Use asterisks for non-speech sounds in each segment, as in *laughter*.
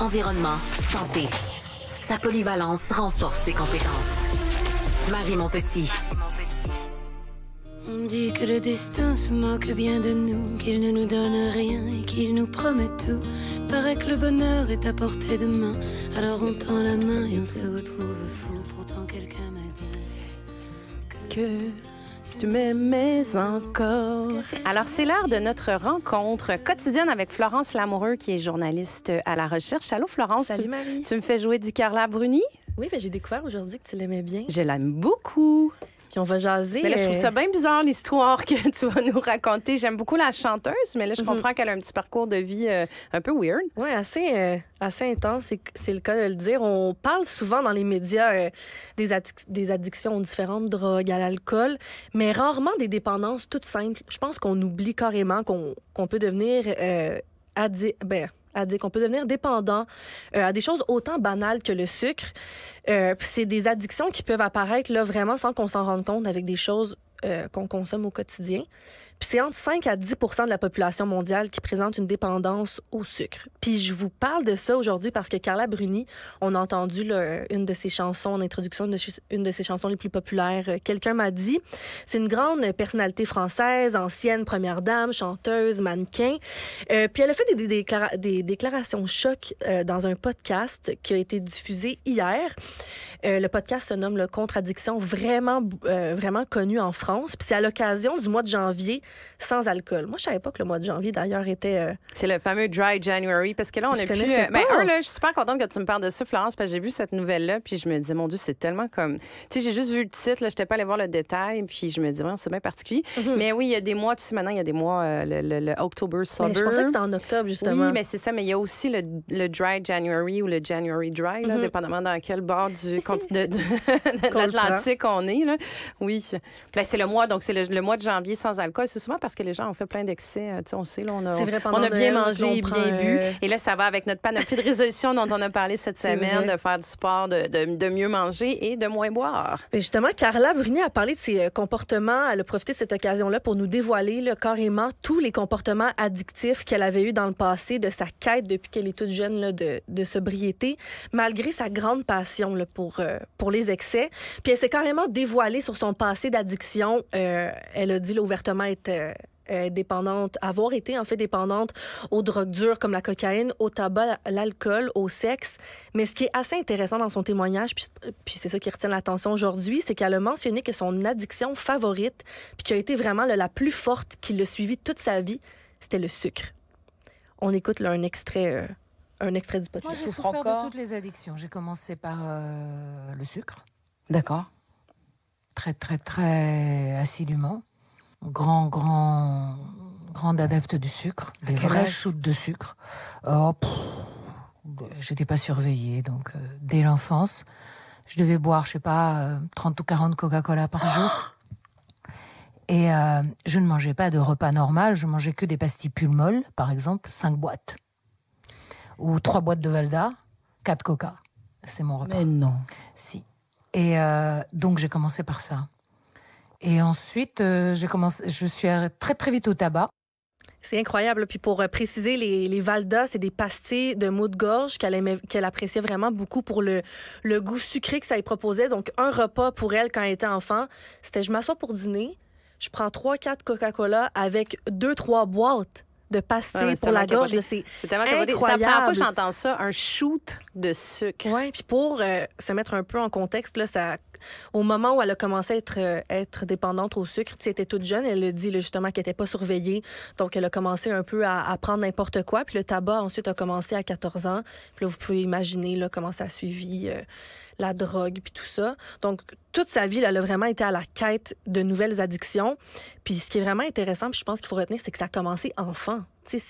environnement, santé. Sa polyvalence renforce ses compétences. Marie mon petit. On dit que le destin se moque bien de nous, qu'il ne nous donne rien et qu'il nous promet tout. Paraît que le bonheur est à portée de main, alors on tend la main et on se retrouve fou. Pourtant quelqu'un m'a dit que tu m'aimais encore. Alors, c'est l'heure de notre rencontre quotidienne avec Florence Lamoureux, qui est journaliste à la recherche. Allô, Florence. tu, me fais jouer du Carla Bruni? Oui, mais ben, j'ai découvert aujourd'hui que tu l'aimais bien. Je l'aime beaucoup on va jaser. Mais là, je trouve euh, ça bien bizarre l'histoire que *laughs* tu vas nous raconter. J'aime beaucoup la chanteuse, mais là, je mhm. comprends qu'elle a un petit parcours de vie euh, un peu weird. Oui, assez, euh, assez intense, c'est le cas de le dire. On parle souvent dans les médias des, des addictions aux différentes drogues, à l'alcool, mais rarement des dépendances toutes simples. Je pense qu'on oublie carrément qu'on peut devenir addict. Ben, dire qu'on peut devenir dépendant euh, à des choses autant banales que le sucre. Euh, c'est des addictions qui peuvent apparaître là vraiment sans qu'on s'en rende compte avec des choses euh, qu'on consomme au quotidien. Puis c'est entre 5 à 10 de la population mondiale qui présente une dépendance au sucre. Puis je vous parle de ça aujourd'hui parce que Carla Bruni, on a entendu une de ses chansons en introduction, une de, ses chansons les plus populaires. Euh, Quelqu'un m'a dit, c'est une grande personnalité française, ancienne première dame, chanteuse, mannequin. Euh, puis elle a fait des, déclarations choc dans un podcast qui a été diffusé hier. Euh, le podcast se nomme Le Contradiction, vraiment, euh, vraiment connu en France. Puis c'est à l'occasion du mois de janvier sans alcool. Moi, je savais pas que le mois de janvier, d'ailleurs, était. Euh, c'est le fameux Dry January, parce que là, on je a plus. Mais ben, un, là, je suis super contente que tu me parles de ça, Florence, parce que j'ai vu cette nouvelle-là, puis je me dis, mon Dieu, c'est tellement comme. Tu sais, j'ai juste vu le titre, là, n'étais pas allée voir le détail, puis je me dis, c'est bien particulier. Mhm. Mais oui, il y a des mois, tu sais, maintenant, il y a des mois, le, le, October Sober. je pensais que c'était en octobre, justement. Oui, mais c'est ça, mais il y a aussi le, Dry January ou le January Dry, là, mhm. dépendamment dans quel bord du *laughs* de, l'Atlantique on est. Là. Oui. Ben, c'est le mois, donc c'est le, mois de janvier sans alcool. C'est souvent parce que les gens ont fait plein d'excès. Euh, on sait, on a, on a bien mangé et bien bu. Euh, et là, ça va avec notre panoplie de résolution dont on a parlé cette semaine, de faire du sport, de, mieux manger et de moins boire. Mais ben, justement, Carla Bruni a parlé de ses euh, comportements. Elle a profité de cette occasion-là pour nous dévoiler carrément tous les comportements addictifs qu'elle avait eu dans le passé, de sa quête depuis qu'elle est toute jeune de, sobriété, malgré sa grande passion pour euh, pour, les excès. Puis elle s'est carrément dévoilée sur son passé d'addiction. Euh, elle a dit l'ouvertement ouvertement être euh, dépendante, avoir été en fait dépendante aux drogues dures comme la cocaïne, au tabac, l'alcool, au sexe. Mais ce qui est assez intéressant dans son témoignage, puis, c'est ça qui retient l'attention aujourd'hui, c'est qu'elle a mentionné que son addiction favorite, puis qui a été vraiment la plus forte qui l'a suivie toute sa vie, c'était le sucre. On écoute là, un extrait un extrait du podcast. Moi, j'ai souffert de toutes les addictions. J'ai commencé par euh, le sucre. D'accord. Très, très, très assidûment. Grand, grand, grande adepte du sucre. Des vraies shoots de sucre. Oh, j'étais pas surveillée, donc euh, dès l'enfance, je devais boire, je sais pas, 30 euh, ou 40 Coca-Cola par oh jour. Et je ne mangeais pas de repas normal, je mangeais que des pastilles pulmoles, par exemple, 5 boîtes ou trois boîtes de Valda, quatre Coca. c'est mon repas. Mais non. Si. Et euh, donc j'ai commencé par ça. Et ensuite, euh, commencé, je suis très très vite au tabac. C'est incroyable. Puis pour euh, préciser, les, les Valda, c'est des pastilles de mou de gorge qu'elle appréciait vraiment beaucoup pour le, le goût sucré que ça lui proposait. Donc, un repas pour elle quand elle était enfant, c'était je m'assois pour dîner, je prends trois, quatre Coca-Cola avec deux, trois boîtes de passer pour la gorge. C'est incroyable. C'est la première fois que j'entends ça, un shoot de sucre. Oui, puis pour euh, se mettre un peu en contexte, là, ça, au moment où elle a commencé à être, euh, dépendante au sucre, c'était elle était toute jeune, elle le dit justement qu'elle n'était pas surveillée, donc elle a commencé un peu à, prendre n'importe quoi, puis le tabac ensuite a commencé à 14 ans, puis là, vous pouvez imaginer là, comment ça a suivi euh, la drogue, puis tout ça. Donc, toute sa vie, elle a vraiment été à la quête de nouvelles addictions, puis ce qui est vraiment intéressant, puis je pense qu'il faut retenir, c'est que ça a commencé enfant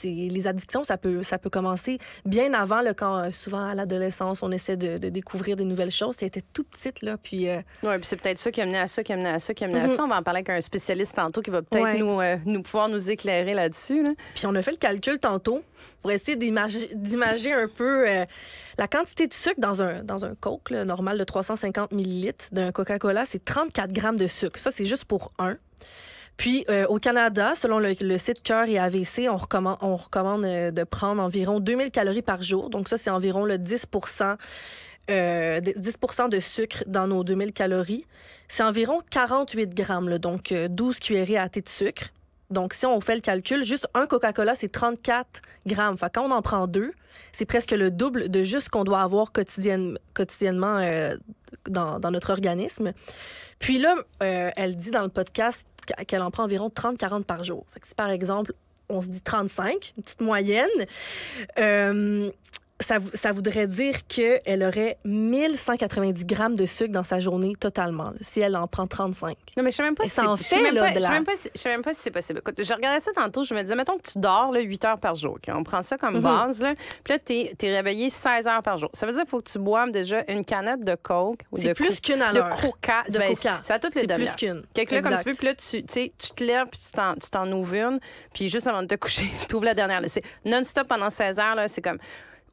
les addictions, ça peut, ça peut commencer bien avant, quand euh, souvent à l'adolescence, on essaie de, découvrir des nouvelles choses. C'était tout petit. là. Euh, puis, c'est peut-être ça qui a mené à ça, qui a mené à ça, qui a mené à mhm. ça. On va en parler avec un spécialiste tantôt qui va peut-être nous, euh, nous pouvoir nous éclairer là-dessus. Puis on a fait le calcul tantôt pour essayer d'imager un peu la quantité de sucre dans un, dans un coke normal de 350 millilitres d'un Coca-Cola, c'est 34 grammes de sucre. Ça, c'est juste pour un. Puis euh, au Canada, selon le, site Cœur et AVC, on recommande, euh, de prendre environ 2000 calories par jour. Donc ça, c'est environ le 10 euh, de sucre dans nos 2000 calories. C'est environ 48 grammes, donc 12 cuillerées à thé de sucre. Donc, si on fait le calcul, juste un Coca-Cola, c'est 34 grammes. Fait quand on en prend deux, c'est presque le double de juste ce qu'on doit avoir quotidiennement dans, notre organisme. Puis là, elle dit dans le podcast qu'elle en prend environ 30-40 par jour. si par exemple, on se dit 35, une petite moyenne, euh, ça, ça, voudrait dire qu'elle aurait 1190 grammes de sucre dans sa journée totalement, si elle en prend 35. Non, mais je sais même pas si c'est si possible. je regardais ça tantôt, je me disais, mettons que tu dors 8 heures par jour. On prend ça comme mhm. base. Là. Puis là, tu es réveillé 16 heures par jour. Ça veut dire qu'il faut que tu boives déjà une canette de coke. C'est plus qu'une à De coca. De coca. C'est à toutes les C'est plus qu'une. Quelque là, comme tu veux, puis là, tu, tu te lèves, puis tu t'en ouvres une, puis juste avant de te *laughs* coucher, tu ouvres la dernière. C'est non-stop pendant 16 heures. C'est comme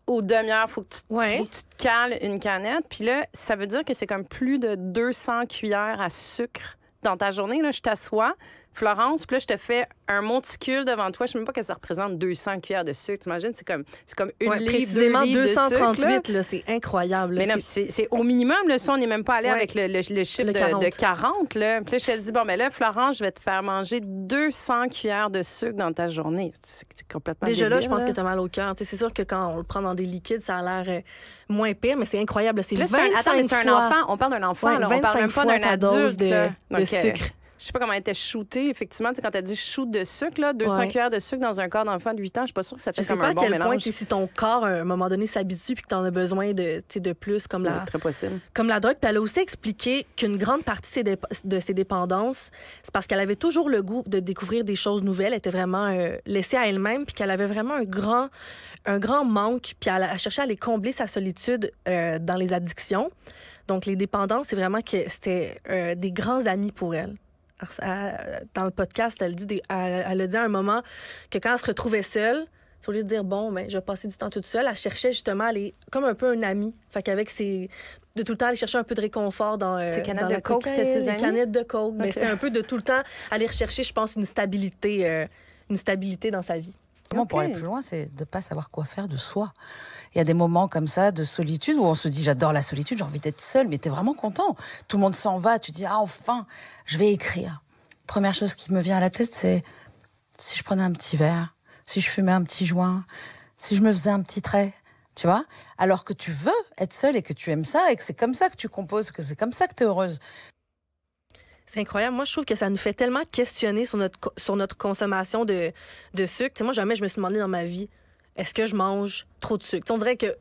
aux demi-heures, faut, faut que tu, te cales une canette. Puis là, ça veut dire que c'est comme plus de 200 cuillères à sucre dans ta journée. Là, je t'assois, Florence, puis je te fais un monticule devant toi. Je ne sais même pas que ça représente 200 cuillères de sucre. T'imagines? C'est comme, c'est comme une livre, précisément 238, là, c'est incroyable. mais non, c'est, au minimum. Là, on n'est même pas allé avec le, chiffre De, 40. Là. Puis je te dis, bon, mais là, Florence, je vais te faire manger 200 cuillères de sucre dans ta journée. C'est, complètement Déjà là, je pense que tu as mal au cœur. c'est sûr que quand on le prend dans des liquides, ça a l'air euh, moins pire, mais c'est incroyable. C'est 25 un, attends, c'est un enfant. On parle d'un enfant. on parle même pas d'un adulte. de sucre je sais pas comment elle était shootée, effectivement. quand elle as dit shoot de sucre, là, 200 cuillères de sucre dans un corps d'enfant de 8 ans, je suis pas sûre que ça fait je sais pas à quel point, si ton corps, à un moment donné, s'habitue puis que tu en as besoin de, de plus, comme la, très possible. comme la drogue. elle a aussi expliqué qu'une grande partie de ses dépendances, c'est parce qu'elle avait toujours le goût de découvrir des choses nouvelles. Elle était vraiment euh, laissée à elle-même puis qu'elle avait vraiment un grand, un grand manque. Puis elle a cherché à aller combler sa solitude euh, dans les addictions. Donc, les dépendances, c'est vraiment que c'était euh, des grands amis pour elle. Euh, dans le podcast, elle, dit elle, a dit à un moment que quand elle se retrouvait seule, au lieu de dire bon, ben, je vais passer du temps toute seule, elle cherchait justement aller comme un peu un ami. Fait qu'avec ses. De tout le temps aller chercher un peu de réconfort dans. Euh, canettes de coke, c'était ses canettes de coke. c'était un peu de tout le temps aller chercher, je pense, une stabilité, euh, une stabilité dans sa vie. Comment pour aller plus loin, c'est de ne pas savoir quoi faire de soi. Il y a des moments comme ça de solitude où on se dit j'adore la solitude, j'ai envie d'être seule. mais tu es vraiment content. Tout le monde s'en va, tu dis ah enfin, je vais écrire. Première chose qui me vient à la tête, c'est si je prenais un petit verre, si je fumais un petit joint, si je me faisais un petit trait, tu vois Alors que tu veux être seule et que tu aimes ça et que c'est comme ça que tu composes, que c'est comme ça que tu es heureuse. C'est incroyable. Moi, je trouve que ça nous fait tellement questionner sur notre, sur notre consommation de, de sucre. moi, jamais je me suis demandé dans ma vie est-ce que je mange trop de sucre? on dirait que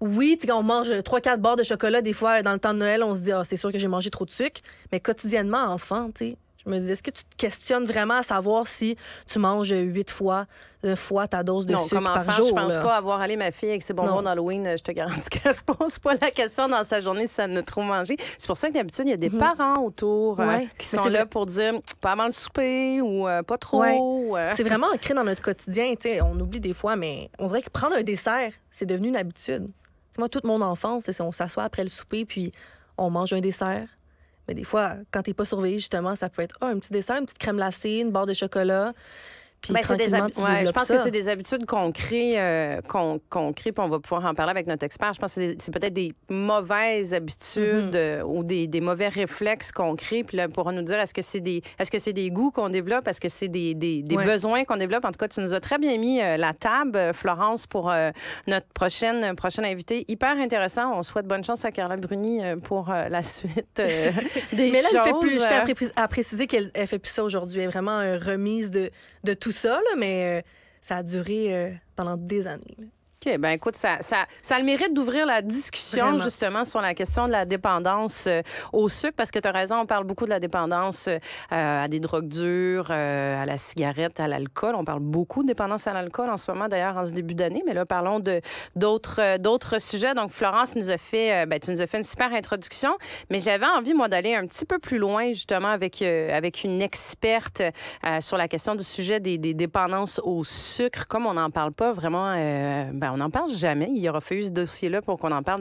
oui, quand on mange 3-4 barres de chocolat, des fois, dans le temps de Noël, on se dit, ah, c'est sûr que j'ai mangé trop de sucre. Mais quotidiennement, enfant, tu je me disais, est-ce que tu te questionnes vraiment à savoir si tu manges huit fois, euh, fois ta dose de non, comme enfant, Je pense pas avoir allé ma fille avec ses bonbons d'Halloween. Euh, je te garantis *laughs* qu'elle se pose pas la question dans sa journée si ça ne trop manger. C'est pour ça que d'habitude, il y a des mhm. parents autour euh, qui sont là pour dire pas mal souper ou pas trop. C'est vraiment ancré dans notre quotidien. sais. On oublie des fois, mais on dirait que prendre un dessert, c'est devenu une habitude. moi, toute mon enfance, on s'assoit après le souper puis on mange un dessert mais des fois, quand t'es pas surveillé, justement, ça peut être oh, un petit dessin, une petite crème glacée, une barre de chocolat. Ben, je pense que c'est des habitudes qu'on crée, euh, qu'on crée, puis on va pouvoir en parler avec notre expert. Je pense que c'est peut-être des mauvaises habitudes mm-hmm. euh, ou des, des, mauvais réflexes qu'on crée. Puis là, nous dire est-ce que c'est des, est -ce que c'est des goûts qu'on développe, est-ce que c'est des, des, besoins qu'on développe. En tout cas, tu nous as très bien mis euh, la table, euh, Florence, pour notre prochaine, prochaine invitée. Hyper intéressant. On souhaite bonne chance à Carla Bruni pour la suite *laughs* des Mais là, choses. je tiens à, préciser qu'elle fait plus ça aujourd'hui. Elle est vraiment remise de, de tout ça, mais euh, ça a duré euh, pendant des années. OK. Ben écoute, ça, ça, ça a le mérite d'ouvrir la discussion justement sur la question de la dépendance euh, au sucre, parce que tu as raison, on parle beaucoup de la dépendance euh, à des drogues dures, euh, à la cigarette, à l'alcool. On parle beaucoup de dépendance à l'alcool en ce moment, d'ailleurs, en ce début d'année. Mais là, parlons de d'autres d'autres sujets. Donc, Florence nous a fait, ben, tu nous as fait une super introduction, mais j'avais envie, moi, d'aller un petit peu plus loin justement avec, avec une experte sur la question du sujet des, dépendances au sucre. Comme on n'en parle pas vraiment, ben, on n'en parle jamais. Il refuse ce dossier-là pour qu'on en parle.